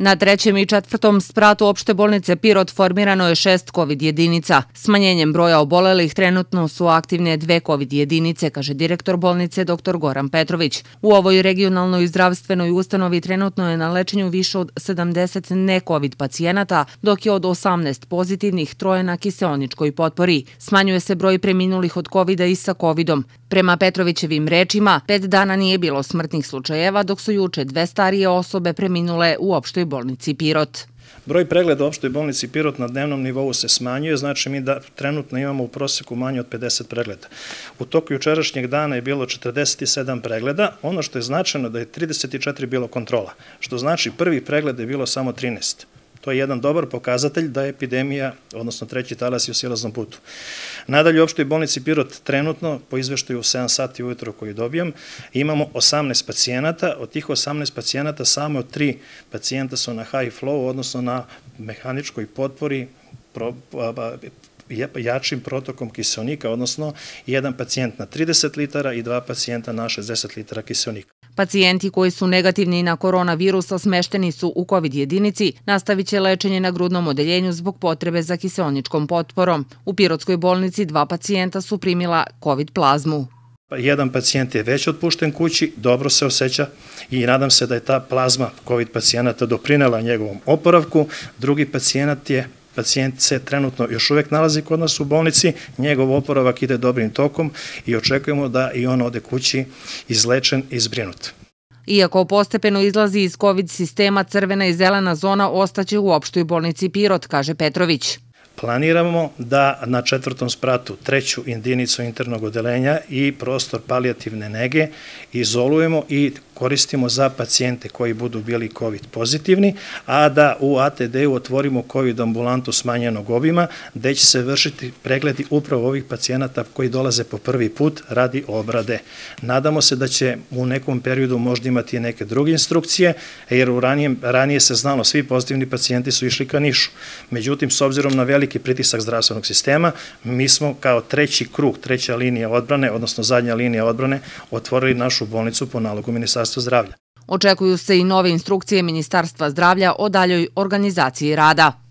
Na trećem i četvrtom spratu opšte bolnice Pirot formirano je šest COVID jedinica. Smanjenjem broja obolelih trenutno su aktivne dve COVID jedinice, kaže direktor bolnice dr. Goran Petrović. U ovoj regionalnoj zdravstvenoj ustanovi trenutno je na lečenju više od 70 ne-COVID pacijenata, dok je od 18 pozitivnih troje na kiseoničkoj potpori. Smanjuje se broj preminulih od COVID-a i sa COVID-om. Prema Petrovićevim rečima, pet dana nije bilo smrtnih slučajeva, dok su juče dve starije osobe preminule u opštoj bolnici Pirot. Broj pregleda u opštoj bolnici Pirot na dnevnom nivou se smanjuje, znači mi da, trenutno imamo u proseku manje od 50 pregleda. U toku jučerašnjeg dana je bilo 47 pregleda, ono što je značajno da je 34 bilo kontrola, što znači prvi pregled je bilo samo 13. To je jedan dobar pokazatelj da je epidemija, odnosno treći talas je u silaznom putu. Nadalje, u opštoj bolnici Pirot trenutno, po izveštaju u 7 sati ujutro koji dobijam, imamo 18 pacijenata. Od tih 18 pacijenata samo 3 pacijenta su na high flow, odnosno na mehaničkoj potpori jačim protokom kiselnika, odnosno jedan pacijent na 30 litara i dva pacijenta na 60 litara kiselnika. Pacijenti koji su negativni na koronavirusa smešteni su u COVID jedinici, nastavit će lečenje na grudnom odeljenju zbog potrebe za kiselničkom potporom. U Pirotskoj bolnici dva pacijenta su primila COVID plazmu. Pa jedan pacijent je već otpušten kući, dobro se osjeća i nadam se da je ta plazma COVID pacijenata doprinela njegovom oporavku. Drugi pacijent je Pacijent se trenutno još uvek nalazi kod nas u bolnici, njegov oporavak ide dobrim tokom i očekujemo da i on ode kući izlečen i zbrinut. Iako postepeno izlazi iz COVID sistema, crvena i zelena zona ostaće u opštoj bolnici Pirot, kaže Petrović. Planiramo da na četvrtom spratu treću jedinicu internog odelenja i prostor palijativne nege izolujemo i koristimo za pacijente koji budu bili COVID pozitivni, a da u ATD-u otvorimo COVID ambulantu smanjenog obima, gde će se vršiti pregledi upravo ovih pacijenata koji dolaze po prvi put radi obrade. Nadamo se da će u nekom periodu možda imati neke druge instrukcije, jer u ranije se znalo svi pozitivni pacijenti su išli ka Nišu. Međutim, s obzirom na veliki pritisak zdravstvenog sistema, mi smo kao treći krug, treća linija odbrane, odnosno zadnja linija odbrane, otvorili našu bolnicu po nalogu Ministarstva Ministarstvo zdravlja. Očekuju se i nove instrukcije Ministarstva zdravlja o daljoj organizaciji rada.